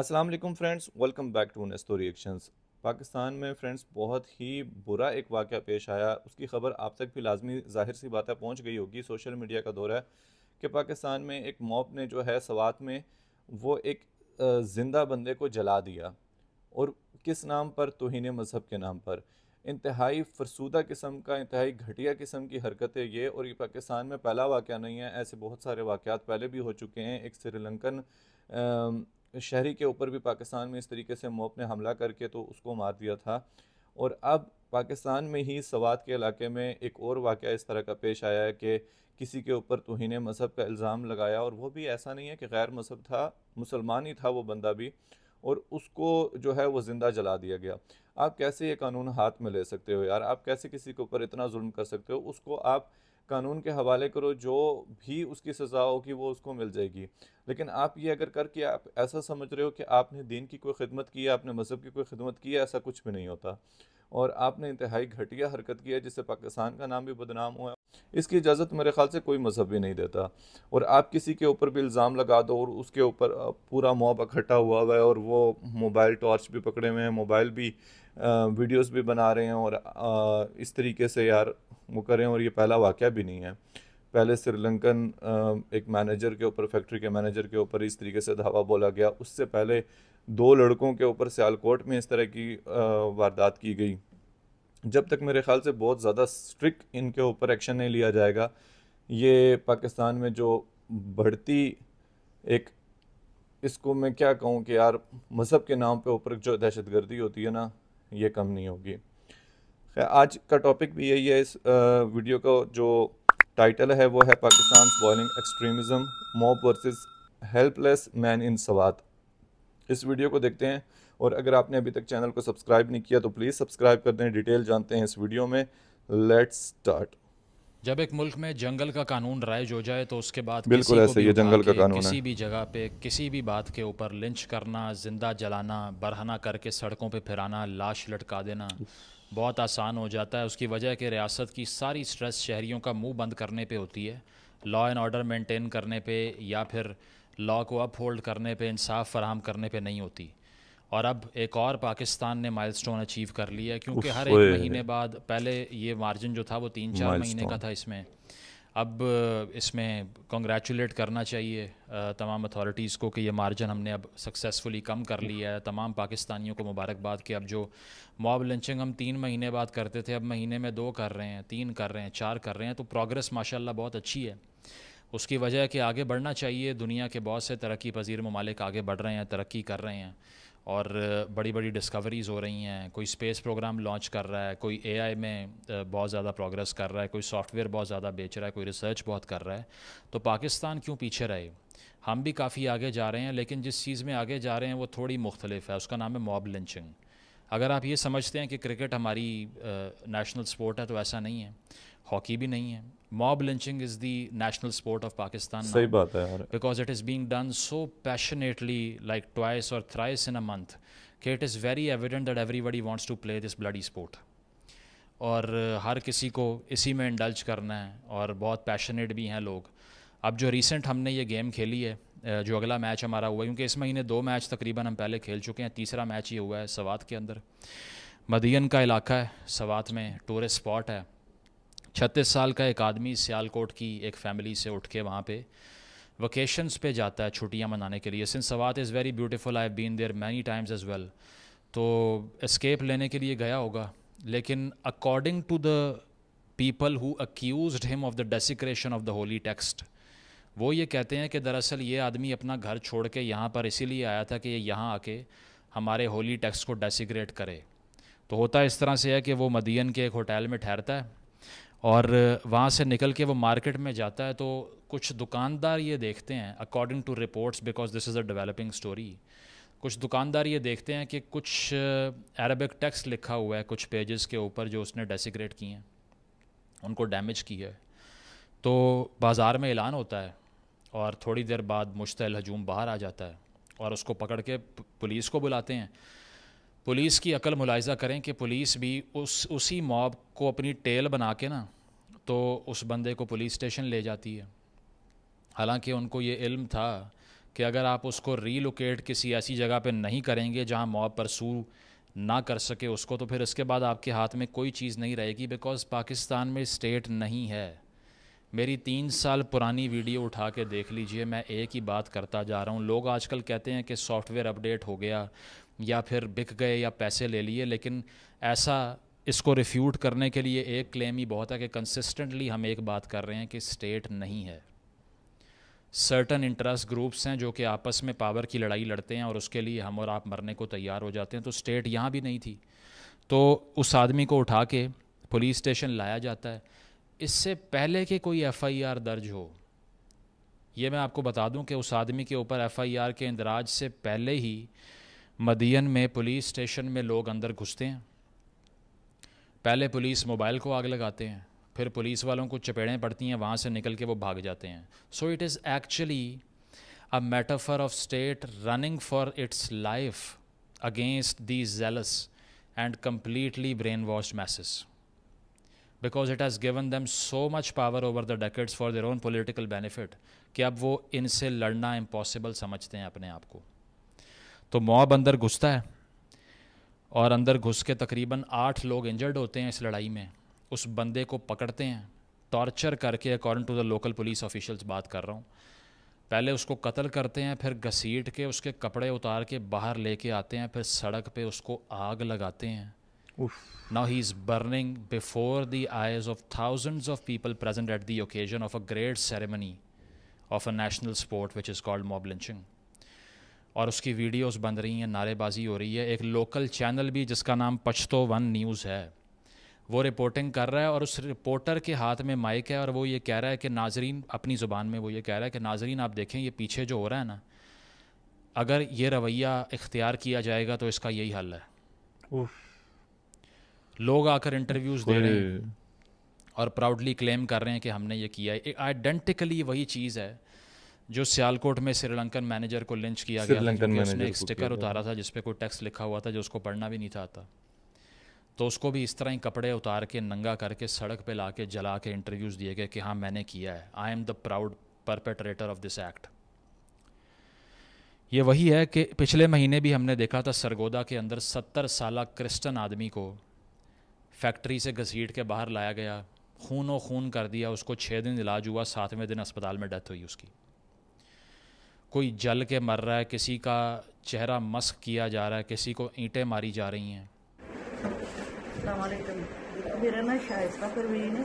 Aslam friends welcome back to Nesto reactions Pakistan में friends बहुत ही बुरा एक वाक़ पेश आया उसकी ख़बर आप तक भी लाजमी जाहिर सी बात है पहुँच गई होगी सोशल मीडिया का दौर है कि पाकिस्तान में एक मॉब ने जो है सवात में वो एक ज़िंदा बंदे को जला दिया और किस नाम पर तोहन मज़हब के नाम पर इंतहाई फरसूदा किस्म का इंतहाई घटिया किस्म की हरकत है ये और ये पाकिस्तान में पहला वाक़ नहीं है ऐसे बहुत सारे वाक़ पहले भी हो चुके हैं एक श्रीलंकन शहरी के ऊपर भी पाकिस्तान में इस तरीके से मोप ने हमला करके तो उसको मार दिया था और अब पाकिस्तान में ही सवात के इलाके में एक और वाक़ इस तरह का पेश आया है कि किसी के ऊपर तोहन मज़हब का इल्ज़ाम लगाया और वह भी ऐसा नहीं है कि गैर मज़हब था मुसलमान ही था वो बंदा भी और उसको जो है वो ज़िंदा जला दिया गया आप कैसे ये कानून हाथ में ले सकते हो यार आप कैसे किसी के ऊपर इतना जुल्म कर सकते हो उसको आप कानून के हवाले करो जो भी उसकी सज़ा होगी वो उसको मिल जाएगी लेकिन आप ये अगर करके आप ऐसा समझ रहे हो कि आपने दीन की कोई खिदमत की है आपने मज़हब की कोई खिदमत की है ऐसा कुछ भी नहीं होता और आपने इंतहाई घटिया हरकत की है जिससे पाकिस्तान का नाम भी बदनाम हुआ इसकी इजाज़त मेरे ख्याल से कोई मज़हब भी नहीं देता और आप किसी के ऊपर भी इल्ज़ाम लगा दो और उसके ऊपर पूरा मॉब इकट्ठा हुआ हुआ है और वो मोबाइल टॉर्च भी पकड़े हुए हैं मोबाइल भी वीडियोस भी बना रहे हैं और इस तरीके से यार वो करें और ये पहला वाक़ भी नहीं है पहले श्रीलंकन एक मैनेजर के ऊपर फैक्ट्री के मैनेजर के ऊपर इस तरीके से धावा बोला गया उससे पहले दो लड़कों के ऊपर सियालकोट में इस तरह की वारदात की गई जब तक मेरे ख्याल से बहुत ज़्यादा स्ट्रिक्ट इनके ऊपर एक्शन नहीं लिया जाएगा ये पाकिस्तान में जो बढ़ती एक इसको मैं क्या कहूँ कि यार मज़हब के नाम पे ऊपर जो दहशतगर्दी होती है ना ये कम नहीं होगी आज का टॉपिक भी यही है इस वीडियो का जो टाइटल है वो है Pakistan bowling extremism mob versus helpless man in Swat इस वीडियो को देखते हैं और अगर आपने अभी तक चैनल को सब्सक्राइब नहीं किया तो प्लीज़ सब्सक्राइब कर दें डिटेल जानते हैं इस वीडियो में लेट्स स्टार्ट जब एक मुल्क में जंगल का कानून राइज हो जाए तो उसके बाद बिल्कुल किसी ऐसे को भी ये जंगल का कानून किसी है। भी जगह पे किसी भी बात के ऊपर लिंच करना जिंदा जलाना बरहना करके सड़कों पे फिराना लाश लटका देना बहुत आसान हो जाता है उसकी वजह कि रियासत की सारी स्ट्रेस शहरीों का मुंह बंद करने पे होती है लॉ एंड ऑर्डर मेंटेन करने पे या फिर लॉ को अप होल्ड करने पे इंसाफ फराहम करने पे नहीं होती और अब एक और पाकिस्तान ने माइलस्टोन अचीव कर लिया क्योंकि हर एक महीने बाद पहले ये मार्जिन जो था वो तीन चार महीने का था इसमें अब इसमें कॉन्ग्रेचुलेट करना चाहिए तमाम अथॉरिटीज़ को कि ये मार्जिन हमने अब सक्सेसफुली कम कर लिया है तमाम पाकिस्तानियों को मुबारकबाद कि अब जो मॉब लंचिंग हम तीन महीने बाद करते थे अब महीने में दो कर रहे हैं तीन कर रहे हैं चार कर रहे हैं तो प्रोग्रेस माशाल्लाह बहुत अच्छी है उसकी वजह है कि आगे बढ़ना चाहिए दुनिया के बहुत से तरक्की पजीर ममालिक आगे बढ़ रहे हैं तरक्की कर रहे हैं और बड़ी बड़ी डिस्कवरीज़ हो रही हैं कोई स्पेस प्रोग्राम लॉन्च कर रहा है कोई एआई में बहुत ज़्यादा प्रोग्रेस कर रहा है कोई सॉफ्टवेयर बहुत ज़्यादा बेच रहा है कोई रिसर्च बहुत कर रहा है तो पाकिस्तान क्यों पीछे रहे हम भी काफ़ी आगे जा रहे हैं लेकिन जिस चीज़ में आगे जा रहे हैं वो थोड़ी मुख्तलिफ है उसका नाम है मॉब लिंचिंग अगर आप ये समझते हैं कि क्रिकेट हमारी नेशनल स्पोर्ट है तो ऐसा नहीं है हॉकी भी नहीं है mob lynching is the national sport of Pakistan सही बात है यार because it is being done so passionately like twice और थ्राइस इन अ मंथ कि it is very evident that everybody wants to play this bloody sport और हर किसी को इसी में इंडल्ज करना है और बहुत पैशनेट भी हैं लोग अब जो रिसेंट हमने ये गेम खेली है uh, जो अगला मैच हमारा हुआ है क्योंकि इस महीने दो मैच तकरीबन हम पहले खेल चुके हैं तीसरा मैच ये हुआ है सवात के अंदर मदियन का इलाका है सवात में टूरिस्ट स्पॉट है छत्तीस साल का एक आदमी सियालकोट की एक फैमिली से उठ के वहाँ पे वकेशंस पे जाता है छुट्टियाँ मनाने के लिए since Swat is very beautiful I been there many times as well तो एस्केप लेने के लिए गया होगा लेकिन according to the people who accuse him of the desecration of the holy text वो ये कहते हैं कि दरअसल ये आदमी अपना घर छोड़ के यहाँ पर इसीलिए आया था कि ये यहाँ आके हमारे होली टेक्स्ट को डेसिक्रेट करे तो होता इस तरह से है कि वो मदियन के एक होटल में ठहरता है और वहाँ से निकल के वो मार्केट में जाता है तो कुछ दुकानदार ये देखते हैं according to reports because this is a developing story कुछ दुकानदार ये देखते हैं कि कुछ अरबिक uh, टेक्स्ट लिखा हुआ है कुछ पेजेस के ऊपर जो उसने डेसिग्रेट किए हैं उनको डैमेज किया है तो बाज़ार में ऐलान होता है और थोड़ी देर बाद मुश्तल हजूम बाहर आ जाता है और उसको पकड़ के पुलिस को बुलाते हैं पुलिस की अकल मुलायजा करें कि पुलिस भी उस उसी मॉब को अपनी टेल बना के ना तो उस बंदे को पुलिस स्टेशन ले जाती है हालांकि उनको ये इल्म था कि अगर आप उसको रीलोकेट किसी ऐसी जगह पे नहीं करेंगे जहाँ मॉब परसू ना कर सके उसको तो फिर इसके बाद आपके हाथ में कोई चीज़ नहीं रहेगी बिकॉज़ पाकिस्तान में स्टेट नहीं है मेरी तीन साल पुरानी वीडियो उठा के देख लीजिए मैं एक ही बात करता जा रहा हूँ लोग आजकल कहते हैं कि सॉफ्टवेयर अपडेट हो गया या फिर बिक गए या पैसे ले लिए लेकिन ऐसा इसको रिफ्यूट करने के लिए एक क्लेम ही बहुत है कि कंसिस्टेंटली हम एक बात कर रहे हैं कि स्टेट नहीं है सर्टन इंटरेस्ट ग्रुप्स हैं जो कि आपस में पावर की लड़ाई लड़ते हैं और उसके लिए हम और आप मरने को तैयार हो जाते हैं तो स्टेट यहाँ भी नहीं थी तो उस आदमी को उठा के पुलिस स्टेशन लाया जाता है इससे पहले कि कोई एफआईआर दर्ज हो ये मैं आपको बता दूं कि उस आदमी के ऊपर एफआईआर के इंदराज से पहले ही मदीन में पुलिस स्टेशन में लोग अंदर घुसते हैं पहले पुलिस मोबाइल को आग लगाते हैं फिर पुलिस वालों को चपेड़ें पड़ती हैं वहाँ से निकल के वो भाग जाते हैं so it is actually a metaphor of state running for its life against the jealous and completely brain wash message because it has given them so much power over the decades for their own political benefit कि अब वो इनसे लड़ना impossible समझते हैं अपने आप को तो मॉब अंदर घुसता है और अंदर घुस के तकरीबन आठ लोग इंजर्ड होते हैं इस लड़ाई में उस बंदे को पकड़ते हैं टॉर्चर करके according to the local police officials बात कर रहा हूँ पहले उसको कत्ल करते हैं फिर घसीट के उसके कपड़े उतार के बाहर लेके आते हैं फिर सड़क पे उसको आग लगाते हैं now he is burning before the eyes of thousands of people present at the occasion of a great ceremony of a national sport which is called mob lynching और उसकी वीडियोस बन रही हैं नारेबाजी हो रही है एक लोकल चैनल भी जिसका नाम पछतो वन न्यूज़ है वो रिपोर्टिंग कर रहा है और उस रिपोर्टर के हाथ में माइक है और वो ये कह रहा है कि नाजरीन अपनी ज़ुबान में वो ये कह रहा है कि नाजरीन आप देखें ये पीछे जो हो रहा है ना अगर ये रवैया इख्तियार किया जाएगा तो इसका यही हल है लोग आकर इंटरव्यूज़ दे रहे हैं और प्राउडली क्लेम कर रहे हैं कि हमने ये किया है आइडेंटिकली वही चीज़ है जो सियालकोट में श्रीलंकन मैनेजर को लिंच किया गया था उसने एक स्टिकर उतारा था जिसपे कोई टेक्स्ट लिखा हुआ था जो उसको पढ़ना भी नहीं था आता तो उसको भी इस तरह ही कपड़े उतार के नंगा करके सड़क पे ला के जला के इंटरव्यूज़ दिए गए कि हाँ मैंने किया है I am the proud perpetrator of this act ये वही है कि पिछले महीने भी हमने देखा था सरगोदा के अंदर सत्तर साल क्रिस्टन आदमी को फैक्ट्री से घसीट के बाहर लाया गया खून व खून कर दिया उसको छः दिन इलाज हुआ सातवें दिन अस्पताल में डेथ हुई उसकी कोई जल के मर रहा है किसी का चेहरा मस्क किया जा रहा है किसी को ईंटें मारी जा रही हैं मेरा नाम शाइस्ता परवीन है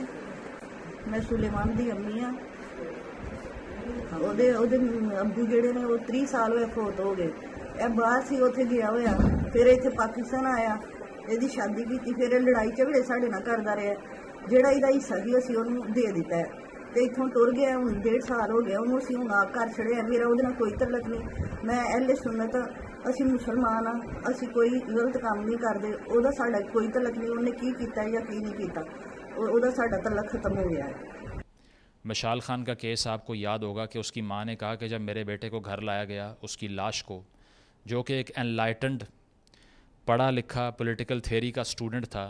मैं सुलेमान की अम्मी हाँ ਉਹਦੇ ਉਹਦੇ ਅੰਬੂ ਜਿਹੜੇ ਨੇ ਉਹ 30 ਸਾਲ ਹੋਏ ਫੋਤ ਹੋ ਗਏ ਇਹ ਬਾਹਰ ਸੀ ਉੱਥੇ ਗਿਆ ਹੋਇਆ ਫਿਰ ਇੱਥੇ ਪਾਕਿਸਤਾਨ ਆਇਆ ਇਹਦੀ ਸ਼ਾਦੀ ਕੀਤੀ ਫਿਰ ਇਹ ਲੜਾਈ ਝਗੜੇ ਸਾਡੇ ਨਾਲ ਕਰਦਾ ਰਿਹਾ ਜਿਹੜਾ ਇਹਦਾ ਹਿੱਸਾ ਸੀ ਅਸੀਂ ਉਹਨੂੰ ਦੇ ਦਿੱਤਾ ਹੈ इतों तुर गया हूँ डेढ़ साल हो गया हूँ असं हूँ आप घर छड़े मेरा वह कोई तलक नहीं मैं एल ए सुनत असं मुसलमान हाँ असं कोई गलत काम नहीं करते कोई तलक नहीं उन्हें की किया या की नहीं किया तलक खत्म हो गया है मशाल खान का केस आपको याद होगा कि उसकी माँ ने कहा कि जब मेरे बेटे को घर लाया गया उसकी लाश को जो कि एक एनलाइटेंड पढ़ा लिखा पोलिटिकल थेरी का स्टूडेंट था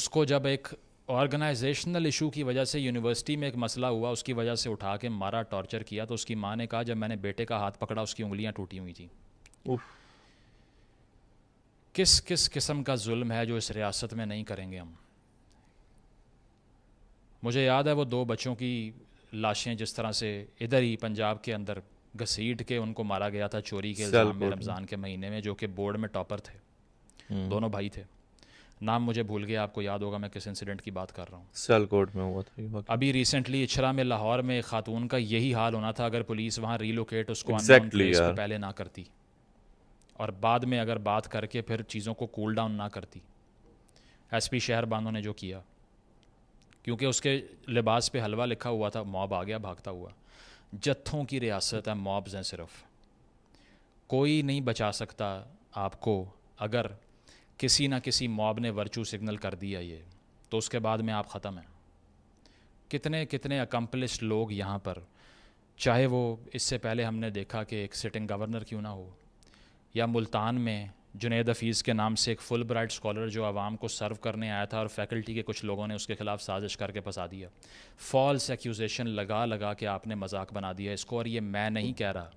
उसको जब एक ऑर्गेनाइजेशनल इशू की वजह से यूनिवर्सिटी में एक मसला हुआ उसकी वजह से उठा के मारा टॉर्चर किया तो उसकी माँ ने कहा जब मैंने बेटे का हाथ पकड़ा उसकी उंगलियाँ टूटी हुई थी किस किस किस्म का जुल्म है जो इस रियासत में नहीं करेंगे हम मुझे याद है वो दो बच्चों की लाशें जिस तरह से इधर ही पंजाब के अंदर घसीट के उनको मारा गया था चोरी के इल्ज़ाम में रमज़ान के महीने में जो कि बोर्ड में टॉपर थे हम्म। दोनों भाई थे नाम मुझे भूल गया आपको याद होगा मैं किस इंसिडेंट की बात कर रहा हूँ सियालकोट में हुआ था अभी रिसेंटली इछरा में लाहौर में खातून का यही हाल होना था अगर पुलिस वहाँ रीलोकेट उसको exactly पहले ना करती और बाद में अगर बात करके फिर चीज़ों को कूल डाउन ना करती एस पी शहर ने जो किया क्योंकि उसके लिबास पे हलवा लिखा हुआ था मॉब आ गया भागता हुआ जत्थों की रियासत है मॉब्स हैं सिर्फ कोई नहीं बचा सकता आपको अगर किसी ना किसी मॉब ने वर्चू सिग्नल कर दिया ये तो उसके बाद में आप ख़त्म हैं कितने कितने अकम्पलिश लोग यहाँ पर चाहे वो इससे पहले हमने देखा कि एक सिटिंग गवर्नर क्यों ना हो या मुल्तान में जुनेद हफीज़ के नाम से एक फुल ब्राइट स्कॉलर जो आवाम को सर्व करने आया था और फैकल्टी के कुछ लोगों ने उसके खिलाफ साजिश करके फंसा दिया फॉल्स एक्यूजेशन लगा लगा के आपने मजाक बना दिया इसको और ये मैं नहीं कह रहा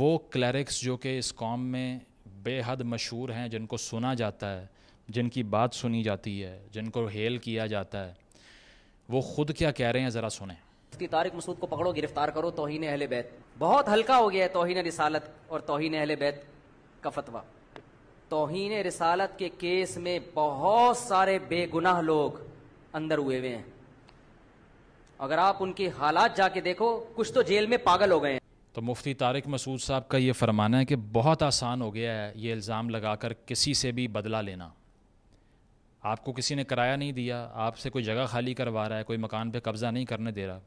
वो क्लरिक्स जो कि इस कॉम में बेहद मशहूर हैं जिनको सुना जाता है जिनकी बात सुनी जाती है जिनको हेल किया जाता है वो खुद क्या कह रहे हैं ज़रा सुने मुफ्ती तारिक मसूद को पकड़ो गिरफ्तार करो तोहिन अहले बैत बहुत हल्का हो गया है तोहिन रिसालत और तोहिन अहले बैत का फतवा तोहन रिसालत के केस में बहुत सारे बेगुनाह लोग अंदर हुए हुए हैं अगर आप उनकी हालात जाके देखो कुछ तो जेल में पागल हो गए हैं तो मुफ्ती तारिक मसूद साहब का ये फरमाना है कि बहुत आसान हो गया है ये इल्ज़ाम लगा कर किसी से भी बदला लेना आपको किसी ने किराया नहीं दिया आपसे कोई जगह खाली करवा रहा है कोई मकान पर कब्ज़ा नहीं करने दे रहा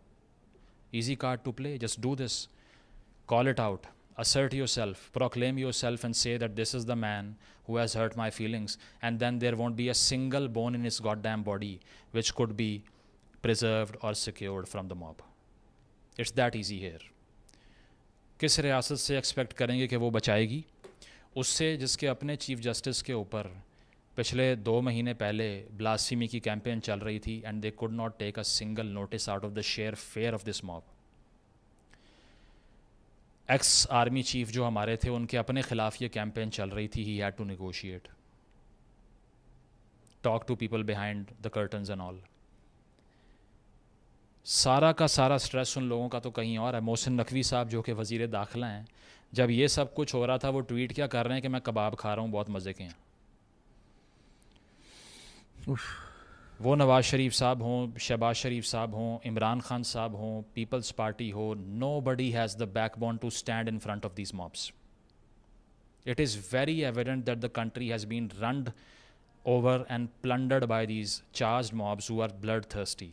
easy card to play just do this call it out assert yourself proclaim yourself and say that this is the man who has hurt my feelings and then there won't be a single bone in his god damn body which could be preserve और secured from the mob it's that easy here किस रियासत से expect करेंगे कि वो बचाएगी उससे जिसके अपने चीफ जस्टिस के ऊपर पिछले दो महीने पहले ब्लासीमी की कैंपेन चल रही थी and they could not take a single notice out of the sheer fear of this mob ex army chief जो हमारे थे उनके अपने ख़िलाफ़ ये कैंपेन चल रही थी he had to negotiate talk to people behind the curtains and all सारा का सारा स्ट्रेस उन लोगों का तो कहीं और है मोहसिन नकवी साहब जो कि वजी दाखिला हैं जब ये सब कुछ हो रहा था वो ट्वीट क्या कर रहे हैं कि मैं कबाब खा रहा हूँ बहुत मज़े के हैं वो नवाज़ शरीफ साहब हों शहबाज शरीफ साहब हों इमरान खान साहब हों पीपल्स पार्टी हो nobody has the backbone to stand in front of this mobs it is very evident that the country has been run over and plundered by these charge mobs who are blood thirsty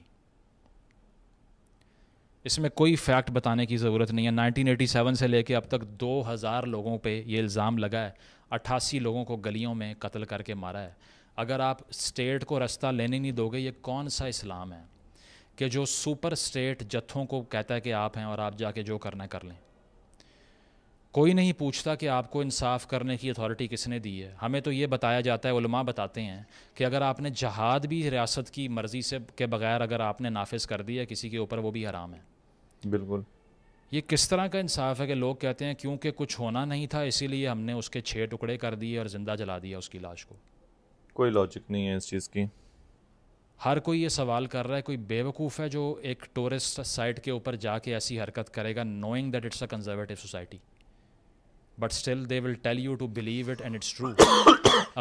इसमें कोई fact बताने की ज़रूरत नहीं है 1987 से लेकर अब तक 2000 लोगों पे ये इल्ज़ाम लगा है अट्ठासी लोगों को गलियों में कत्ल करके मारा है अगर आप स्टेट को रास्ता लेने नहीं दोगे ये कौन सा इस्लाम है कि जो सुपर स्टेट जत्थों को कहता है कि आप हैं और आप जाके जो करना कर लें कोई नहीं पूछता कि आपको इंसाफ करने की अथॉरिटी किसने दी है हमें तो ये बताया जाता है उलमा बताते हैं कि अगर आपने जहाद भी रियासत की मर्ज़ी से के बगैर अगर आपने नाफिज कर दिया है किसी के ऊपर वो भी हराम है बिल्कुल ये किस तरह का इंसाफ है कि लोग कहते हैं क्योंकि कुछ होना नहीं था इसीलिए हमने उसके छः टुकड़े कर दिए और ज़िंदा जला दिया उसकी लाश को कोई लॉजिक नहीं है इस चीज़ की हर कोई ये सवाल कर रहा है कोई बेवकूफ़ है जो एक टूरिस्ट साइट के ऊपर जाके ऐसी हरकत करेगा knowing that it's a conservative society but still they will tell you to believe it and it's true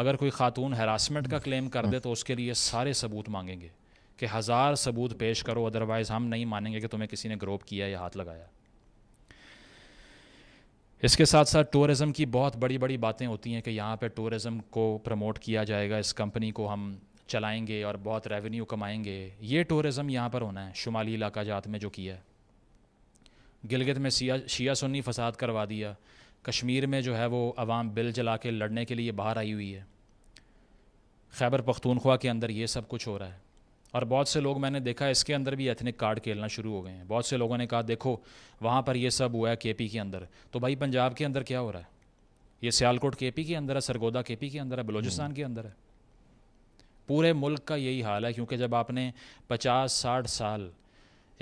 अगर कोई खातून हरासमेंट का क्लेम कर दे तो उसके लिए सारे सबूत मांगेंगे कि हज़ार सबूत पेश करो अदरवाइज़ हम नहीं मानेंगे कि तुम्हें किसी ने ग्रोप किया या हाथ लगाया इसके साथ साथ टूरिज़म की बहुत बड़ी बड़ी बातें होती हैं कि यहाँ पे टूरिज़म को प्रमोट किया जाएगा इस कंपनी को हम चलाएंगे और बहुत रेवेन्यू कमाएंगे ये टूरिज़म यहाँ पर होना है शुमाली इलाका जात में जो किया है गिलगित में सिया शिया सुन्नी फसाद करवा दिया कश्मीर में जो है वो आवाम बिल जला के लड़ने के लिए बाहर आई हुई है खैबर पख्तूनख्वा के अंदर ये सब कुछ हो रहा है और बहुत से लोग मैंने देखा इसके अंदर भी एथनिक कार्ड खेलना शुरू हो गए हैं बहुत से लोगों ने कहा देखो वहाँ पर ये सब हुआ है के के अंदर तो भाई पंजाब के अंदर क्या हो रहा है ये सियालकोट के के अंदर है सरगोदा के के अंदर है बलोचिस्तान हम्म। के अंदर है पूरे मुल्क का यही हाल है क्योंकि जब आपने पचास साठ साल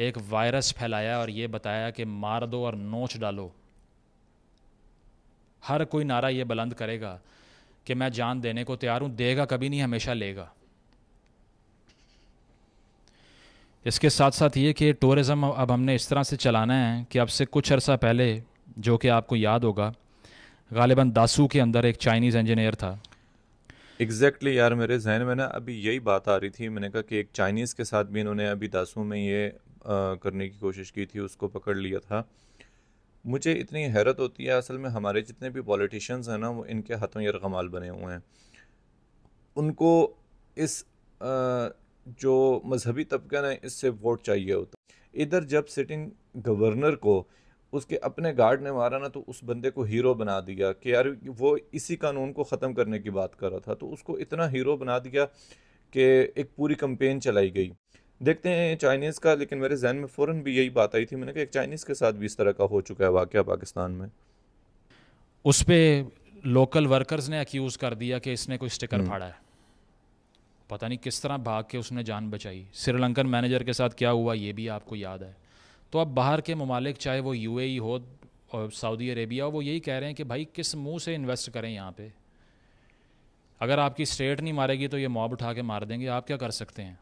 एक वायरस फैलाया और ये बताया कि मार दो और नोच डालो हर कोई नारा ये बुलंद करेगा कि मैं जान देने को तैयार हूँ देगा कभी नहीं हमेशा लेगा इसके साथ साथ ये कि टूरिज़म अब हमने इस तरह से चलाना है कि अब से कुछ अर्सा पहले जो कि आपको याद होगा गालिबा दासू के अंदर एक चाइनीज़ इंजीनियर था एग्जैक्टली exactly यार मेरे जहन में ना अभी यही बात आ रही थी मैंने कहा कि एक चाइनीज़ के साथ भी इन्होंने अभी दासू में ये आ, करने की कोशिश की थी उसको पकड़ लिया था मुझे इतनी हैरत होती है असल में हमारे जितने भी पॉलिटिशियंस हैं ना वो इनके हाथों यरगमाल बने हुए हैं उनको इस आ, जो मजहबी तबका ने इससे वोट चाहिए होता इधर जब सिटिंग गवर्नर को उसके अपने गार्ड ने मारा ना तो उस बंदे को हीरो बना दिया कि यार वो इसी कानून को ख़त्म करने की बात कर रहा था तो उसको इतना हीरो बना दिया कि एक पूरी कंपेन चलाई गई देखते हैं चाइनीज़ का लेकिन मेरे जहन में फ़ौर भी यही बात आई थी मैंने कहा एक चाइनीज़ के साथ भी इस तरह का हो चुका है वाक़ पाकिस्तान में उस पर लोकल वर्कर्स ने अक्यूज़ कर दिया कि इसने कोई स्टिकर हम्म। फाड़ा है पता नहीं किस तरह भाग के उसने जान बचाई श्रीलंकन मैनेजर के साथ क्या हुआ ये भी आपको याद है तो अब बाहर के ममालिक चाहे वो यू हो और सऊदी अरेबिया हो वो यही कह रहे हैं कि भाई किस मुंह से इन्वेस्ट करें यहाँ पे अगर आपकी स्टेट नहीं मारेगी तो ये मॉब उठा के मार देंगे आप क्या कर सकते हैं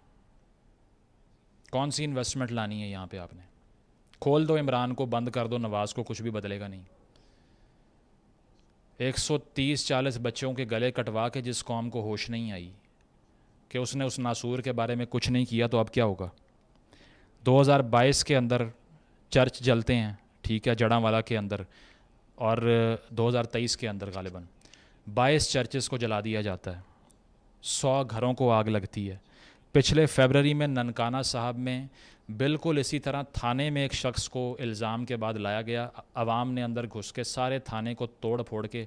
कौन सी इन्वेस्टमेंट लानी है यहाँ पे आपने खोल दो इमरान को बंद कर दो नवाज़ को कुछ भी बदलेगा नहीं 130-40 बच्चों के गले कटवा के जिस कॉम को होश नहीं आई कि उसने उस नासूर के बारे में कुछ नहीं किया तो अब क्या होगा 2022 के अंदर चर्च जलते हैं ठीक है जड़ा वाला के अंदर और 2023 के अंदर गालिबा बाईस चर्चेस को जला दिया जाता है सौ घरों को आग लगती है पिछले फेबररी में ननकाना साहब में बिल्कुल इसी तरह थाने में एक शख्स को इल्ज़ाम के बाद लाया गया अवाम ने अंदर घुस के सारे थाने को तोड़ फोड़ के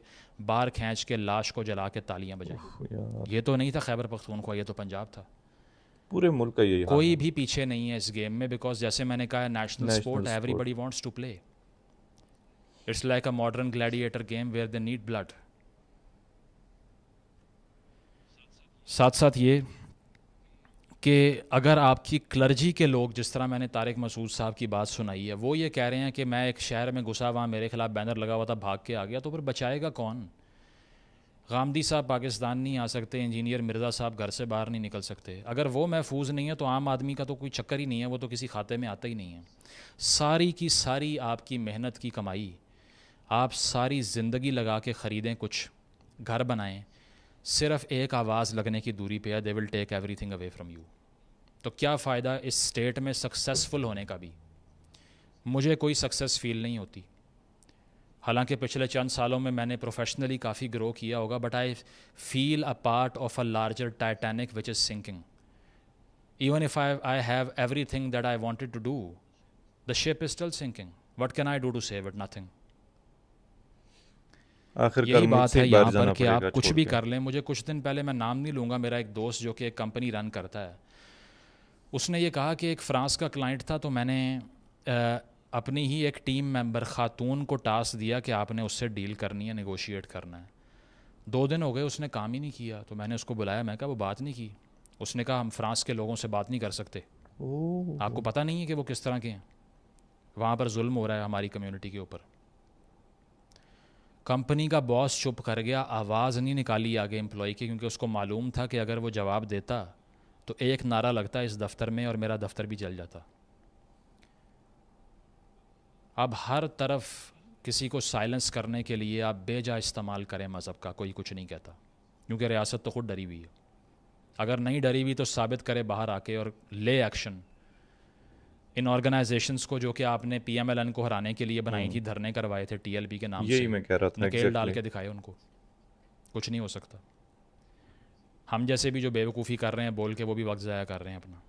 बाहर खींच के लाश को जला के तालियां बजाई ये तो नहीं था खैबर पख्तूनख्वा ये तो पंजाब था पूरे मुल्क का यही कोई भी पीछे नहीं है इस गेम में बिकॉज जैसे मैंने कहा national sport everybody wants to play it's like a modern gladiator game where they need blood साथ साथ ये कि अगर आपकी क्लर्जी के लोग जिस तरह मैंने तारिक मसूद साहब की बात सुनाई है वो ये कह रहे हैं कि मैं एक शहर में घुसा वहाँ मेरे खिलाफ बैनर लगा हुआ था भाग के आ गया तो फिर बचाएगा कौन गामदी साहब पाकिस्तान नहीं आ सकते इंजीनियर मिर्ज़ा साहब घर से बाहर नहीं निकल सकते अगर वो महफूज नहीं है तो आम आदमी का तो कोई चक्कर ही नहीं है वो तो किसी खाते में आता ही नहीं है सारी की सारी आपकी मेहनत की कमाई आप सारी ज़िंदगी लगा के ख़रीदें कुछ घर बनाएं सिर्फ एक आवाज़ लगने की दूरी पे है they will take everything away from you तो क्या फ़ायदा इस स्टेट में सक्सेसफुल होने का भी मुझे कोई सक्सेस फील नहीं होती हालांकि पिछले चंद सालों में मैंने प्रोफेशनली काफ़ी ग्रो किया होगा but I feel a part of a larger Titanic which is sinking even if I I have everything that I wanted to do the ship is still sinking what can I do to save it nothing आखिर यही बात है यहाँ पर कि आप कुछ भी कर लें मुझे कुछ दिन पहले मैं नाम नहीं लूँगा मेरा एक दोस्त जो कि एक कंपनी रन करता है उसने ये कहा कि एक फ्रांस का क्लाइंट था तो मैंने आ, अपनी ही एक टीम मेंबर खातून को टास्क दिया कि आपने उससे डील करनी है नेगोशिएट करना है दो दिन हो गए उसने काम ही नहीं किया तो मैंने उसको बुलाया मैं कहा वो बात नहीं की उसने कहा हम फ्रांस के लोगों से बात नहीं कर सकते आपको पता नहीं है कि वो किस तरह के हैं वहाँ पर जुल्म हो रहा है हमारी कम्युनिटी के ऊपर कंपनी का बॉस चुप कर गया आवाज़ नहीं निकाली आगे एम्प्लॉय की क्योंकि उसको मालूम था कि अगर वो जवाब देता तो एक नारा लगता इस दफ्तर में और मेरा दफ्तर भी जल जाता अब हर तरफ किसी को साइलेंस करने के लिए आप बेजा इस्तेमाल करें मज़हब का कोई कुछ नहीं कहता क्योंकि रियासत तो खुद डरी हुई है अगर नहीं डरी हुई तो साबित करे बाहर आके और ले एक्शन इन ऑर्गेनाइजेशंस को जो कि आपने एन को हराने के लिए बनाई हम्म। थी धरने करवाए थे टीएलबी के नाम यही से मैं कह रहा था नकेल डाल के दिखाए उनको कुछ नहीं हो सकता हम जैसे भी जो बेवकूफ़ी कर रहे हैं बोल के वो भी वक्त ज़ाया कर रहे हैं अपना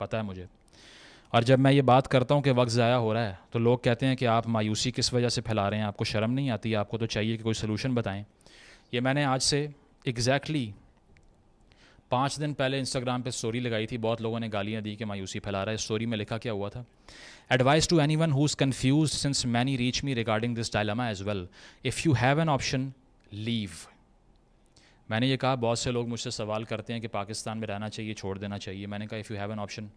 पता है मुझे और जब मैं ये बात करता हूँ कि वक्त ज़ाया हो रहा है तो लोग कहते हैं कि आप मायूसी किस वजह से फैला रहे हैं आपको शर्म नहीं आती आपको तो चाहिए कि कोई सोलूशन बताएं ये मैंने आज से एग्जैक्टली exactly पाँच दिन पहले इंस्टाग्राम पे स्टोरी लगाई थी बहुत लोगों ने गालियाँ दी कि मायूसी फैला रहा है स्टोरी में लिखा क्या हुआ था advice to anyone who is confuse since many reach me regarding this dilemma as well if you have an option leave मैंने ये कहा बहुत से लोग मुझसे सवाल करते हैं कि पाकिस्तान में रहना चाहिए छोड़ देना चाहिए मैंने कहा if you have an option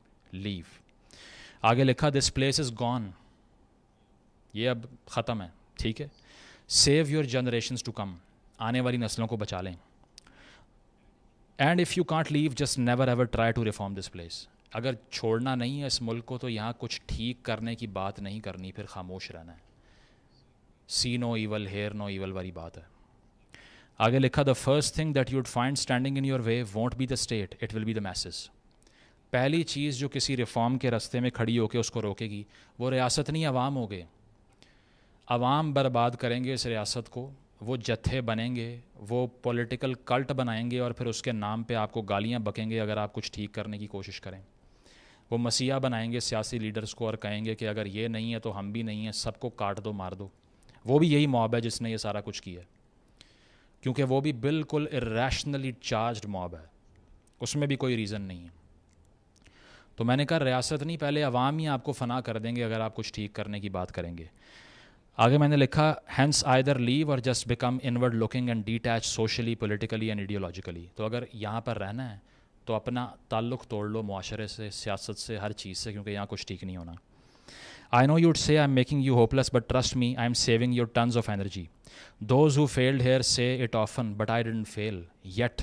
leave आगे लिखा दिस प्लेस इज़ गॉन ये अब ख़त्म है ठीक है save your generation to come आने वाली नस्लों को बचा लें and if you can't leave just never ever try to reform this place अगर छोड़ना नहीं है इस मुल्क को तो यहाँ कुछ ठीक करने की बात नहीं करनी फिर खामोश रहना है see no evil hear no evil वाली बात है आगे लिखा the first thing that you'd find standing in your way won't be the state it will be the message पहली चीज़ जो किसी रिफॉर्म के रस्ते में खड़ी होकर उसको रोकेगी वो रियासत नहीं आवाम हो गए अवाम बर्बाद करेंगे इस रियासत को वो जत्थे बनेंगे वो पॉलिटिकल कल्ट बनाएंगे और फिर उसके नाम पे आपको गालियाँ बकेंगे अगर आप कुछ ठीक करने की कोशिश करें वो मसीहा बनाएंगे सियासी लीडर्स को और कहेंगे कि अगर ये नहीं है तो हम भी नहीं हैं सबको काट दो मार दो वो भी यही मॉब है जिसने ये सारा कुछ किया क्योंकि वो भी बिल्कुल इरेशनली चार्ज मॉब है उसमें भी कोई रीज़न नहीं है तो मैंने कहा रियासत नहीं पहले अवाम ही आपको फना कर देंगे अगर आप कुछ ठीक करने की बात करेंगे आगे मैंने लिखा हैंस आइदर लीव और just become inward looking and detach socially politically and ideologically तो अगर यहाँ पर रहना है तो अपना ताल्लुक तोड़ लो मुआरे से सियासत से हर चीज़ से क्योंकि यहाँ कुछ ठीक नहीं होना आई know you'd say I am making you hopeless but trust me I am saving your tons of energy those who failed here say it often but I didn't fail yet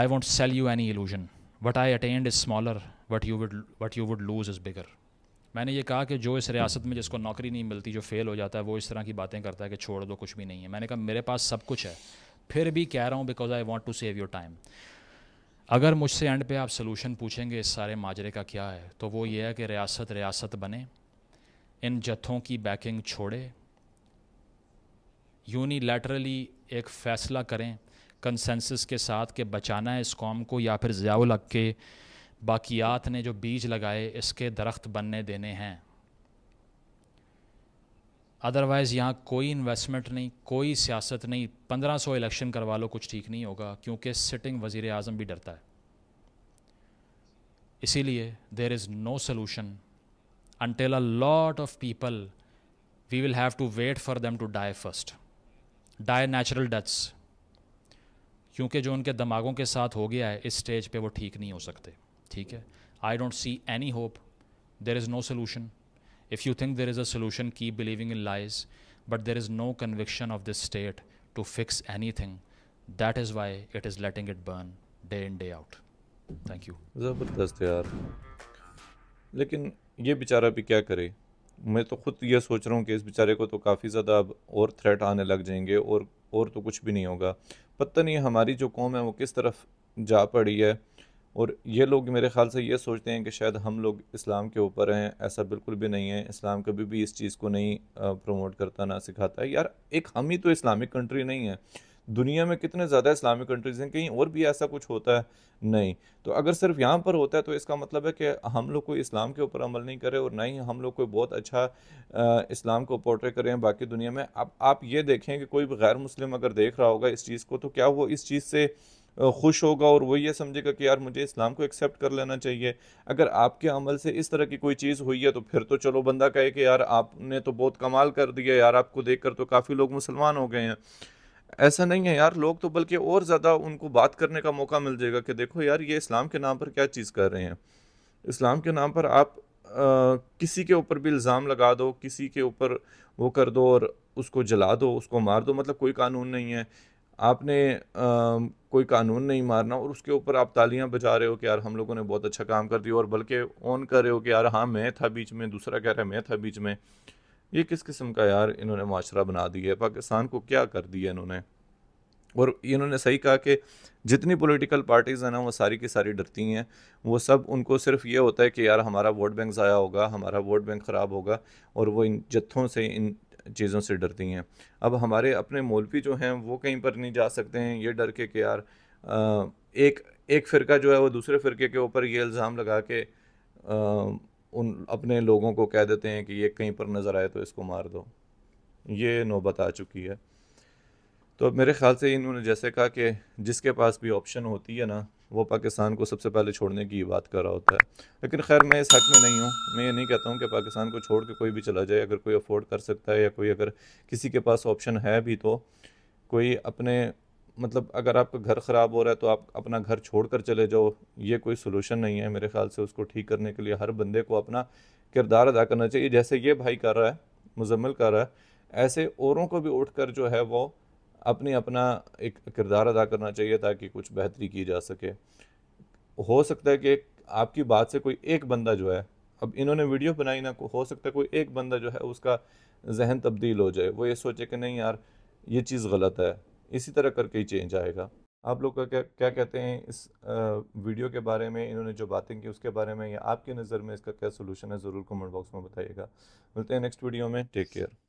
I won't sell you any illusion what I attain is smaller what you would what you would lose is bigger मैंने ये कहा कि जो इस रियासत में जिसको नौकरी नहीं मिलती जो फेल हो जाता है वो इस तरह की बातें करता है कि छोड़ दो कुछ भी नहीं है मैंने कहा मेरे पास सब कुछ है फिर भी कह रहा हूँ because I want to save your time अगर मुझसे एंड पे आप सोलूशन पूछेंगे इस सारे माजरे का क्या है तो वो ये है कि रियासत रियासत बने इन जत्थों की बैकिंग छोड़े यूनिलैटरली एक फ़ैसला करें कंसेंसस के साथ कि बचाना है इस कॉम को या फिर ज़ियाउल के बाकियात ने जो बीज लगाए इसके दरख्त बनने देने हैं अदरवाइज़ यहाँ कोई इन्वेस्टमेंट नहीं कोई सियासत नहीं पंद्रह सौ इलेक्शन करवा लो कुछ ठीक नहीं होगा क्योंकि सिटिंग वज़ी अजम भी डरता है इसीलिए there is no solution until a lot of people we will have to wait for them to die first die natural deaths क्योंकि जो उनके दिमागों के साथ हो गया है इस स्टेज पे वो ठीक नहीं हो सकते ठीक है I don't see any hope there is no solution if you think there is a solution keep believing in lies but there is no conviction of this state to fix anything that is why it is letting it burn day in day out thank you ज़बरदस्त यार लेकिन ये बेचारा भी क्या करे मैं तो खुद ये सोच रहा हूँ कि इस बेचारे को तो काफ़ी ज़्यादा अब और थ्रेट आने लग जाएंगे और और तो कुछ भी नहीं होगा पता नहीं हमारी जो कौम है वो किस तरफ जा पड़ी है और ये लोग मेरे ख्याल से ये सोचते हैं कि शायद हम लोग इस्लाम के ऊपर हैं ऐसा बिल्कुल भी नहीं है इस्लाम कभी भी इस चीज़ को नहीं प्रमोट करता ना सिखाता है यार एक हम ही तो इस्लामिक कंट्री नहीं है दुनिया में कितने ज़्यादा इस्लामिक कंट्रीज़ हैं कहीं और भी ऐसा कुछ होता है नहीं तो अगर सिर्फ यहाँ पर होता है तो इसका मतलब है कि हम लोग कोई इस्लाम के ऊपर अमल नहीं करें और ना ही हम लोग कोई बहुत अच्छा आ, इस्लाम को पोर्ट्रे करें बाकी दुनिया में अब आप, आप ये देखें कि कोई गैर मुस्लिम अगर देख रहा होगा इस चीज़ को तो क्या वो इस चीज़ से खुश होगा और वो ये समझेगा कि यार मुझे इस्लाम को एक्सेप्ट कर लेना चाहिए अगर आपके अमल से इस तरह की कोई चीज़ हुई है तो फिर तो चलो बंदा कहे कि यार आपने तो बहुत कमाल कर दिया यार आपको देख कर तो काफ़ी लोग मुसलमान हो गए हैं ऐसा नहीं है यार लोग तो बल्कि और ज़्यादा उनको बात करने का मौका मिल जाएगा कि देखो यार ये इस्लाम के नाम पर क्या चीज़ कर रहे हैं इस्लाम के नाम पर आप आ, किसी के ऊपर भी इल्ज़ाम लगा दो किसी के ऊपर वो कर दो और उसको जला दो उसको मार दो मतलब कोई कानून नहीं है आपने आ, कोई कानून नहीं मारना और उसके ऊपर आप तालियां बजा रहे हो कि यार हम लोगों ने बहुत अच्छा काम कर दिया और बल्कि ऑन कर रहे हो कि यार हाँ मैं था बीच में दूसरा कह रहा है मैं था बीच में ये किस किस्म का यार इन्होंने माशरा बना दिया है पाकिस्तान को क्या कर दिया इन्होंने और इन्होंने सही कहा कि जितनी पॉलिटिकल पार्टीज़ हैं ना वो सारी की सारी डरती हैं वो सब उनको सिर्फ ये होता है कि यार हमारा वोट बैंक ज़ाया होगा हमारा वोट बैंक ख़राब होगा और वो इन जत्थों से इन चीज़ों से डरती हैं अब हमारे अपने मौलवी जो हैं वो कहीं पर नहीं जा सकते हैं ये डर के कि यार एक एक फ़िरका जो है वो दूसरे फ़िरके के ऊपर ये इल्ज़ाम लगा के उन अपने लोगों को कह देते हैं कि ये कहीं पर नज़र आए तो इसको मार दो ये नौबत आ चुकी है तो मेरे ख्याल से इन्होंने जैसे कहा कि जिसके पास भी ऑप्शन होती है ना वो पाकिस्तान को सबसे पहले छोड़ने की बात कर रहा होता है लेकिन खैर मैं इस हक में नहीं हूँ मैं ये नहीं कहता हूँ कि पाकिस्तान को छोड़ के कोई भी चला जाए अगर कोई अफोर्ड कर सकता है या कोई अगर किसी के पास ऑप्शन है भी तो कोई अपने मतलब अगर आपका घर ख़राब हो रहा है तो आप अपना घर छोड़ कर चले जाओ ये कोई सोलूशन नहीं है मेरे ख्याल से उसको ठीक करने के लिए हर बंदे को अपना किरदार अदा करना चाहिए जैसे ये भाई कर रहा है मुजम्मल कर रहा है ऐसे औरों को भी उठ कर जो है वो अपनी अपना एक किरदार अदा करना चाहिए ताकि कुछ बेहतरी की जा सके हो सकता है कि आपकी बात से कोई एक बंदा जो है अब इन्होंने वीडियो बनाई ना हो सकता है कोई एक बंदा जो है उसका जहन तब्दील हो जाए वो ये सोचे कि नहीं यार ये चीज़ गलत है इसी तरह करके ही चेंज आएगा आप लोग का क्या क्या कहते हैं इस वीडियो के बारे में इन्होंने जो बातें की उसके बारे में या आपकी नज़र में इसका क्या सोलूशन है ज़रूर कमेंट बॉक्स में बताइएगा मिलते हैं नेक्स्ट वीडियो में टेक केयर